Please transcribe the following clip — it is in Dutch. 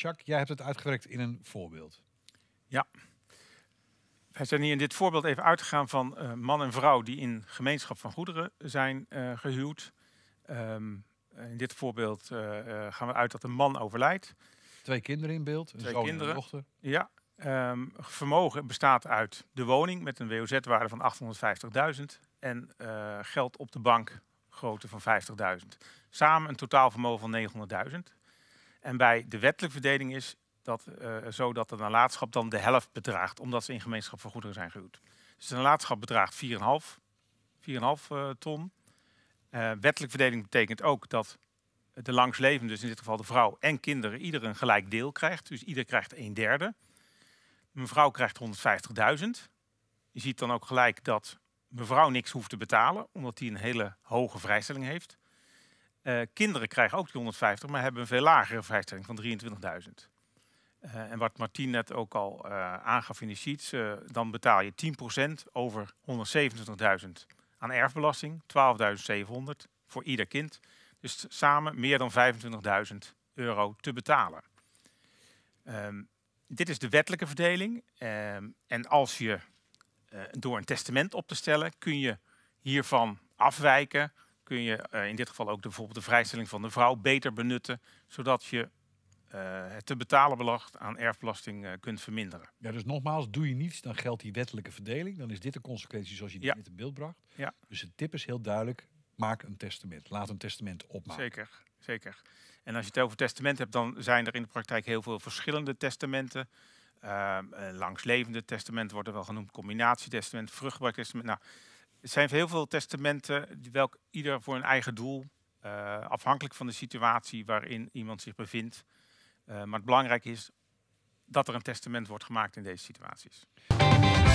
Jacques, jij hebt het uitgewerkt in een voorbeeld. Ja. Wij zijn hier in dit voorbeeld even uitgegaan van eh, man en vrouw die in gemeenschap van goederen zijn eh, gehuwd. Ehm, in dit voorbeeld eh, gaan we uit dat een man overlijdt. Twee kinderen in beeld, een Twee zoon kinderen. en een dochter. Ja. Ehm, vermogen bestaat uit de woning met een WOZ-waarde van 850.000 en geld op de bank grootte van 50.000. Samen een totaalvermogen van 900.000. En bij de wettelijke verdeling is dat eh, zo dat de nalatenschap dan de helft bedraagt, omdat ze in gemeenschap van goederen zijn gehuwd. Dus de nalatenschap bedraagt 4,5 uh, eh, ton. Uh, wettelijke verdeling betekent ook dat de langslevende, dus in dit geval de vrouw en kinderen, ieder een gelijk deel krijgt. Dus ieder krijgt een derde. Mevrouw krijgt 150.000. Je ziet dan ook gelijk dat mevrouw niks hoeft te betalen, omdat die een hele hoge vrijstelling heeft. Eh, kinderen krijgen ook die 150, maar hebben een veel lagere vrijstelling van 23.000. Eh, en wat Martien net ook al eh, aangaf in de sheets, dan betaal je 10% over 127.000 aan erfbelasting, 12.700 voor ieder kind. Dus samen meer dan 25.000 euro te betalen. Ehm, dit is de wettelijke verdeling. Ehm, en als je door een testament op te stellen, kun je hiervan afwijken kun je eh, in dit geval ook de, bijvoorbeeld de vrijstelling van de vrouw beter benutten, zodat je eh, het te betalen belag aan erfbelasting eh, kunt verminderen. Ja, dus nogmaals, doe je niets, dan geldt die wettelijke verdeling. Dan is dit de consequentie zoals je die ja. net in beeld bracht. Ja. Dus de tip is heel duidelijk, maak een testament. Laat een testament opmaken. Zeker, zeker. En als je het over testament hebt, dan zijn er in de praktijk heel veel verschillende testamenten. Uh, ehm, langslevende testament wordt er wel genoemd, combinatietestament, vruchtbaar testament. Nou, er zijn heel veel testamenten, welk ieder voor een eigen doel, eh, afhankelijk van de situatie waarin iemand zich bevindt. Eh, maar het belangrijke is dat er een testament wordt gemaakt in deze situaties.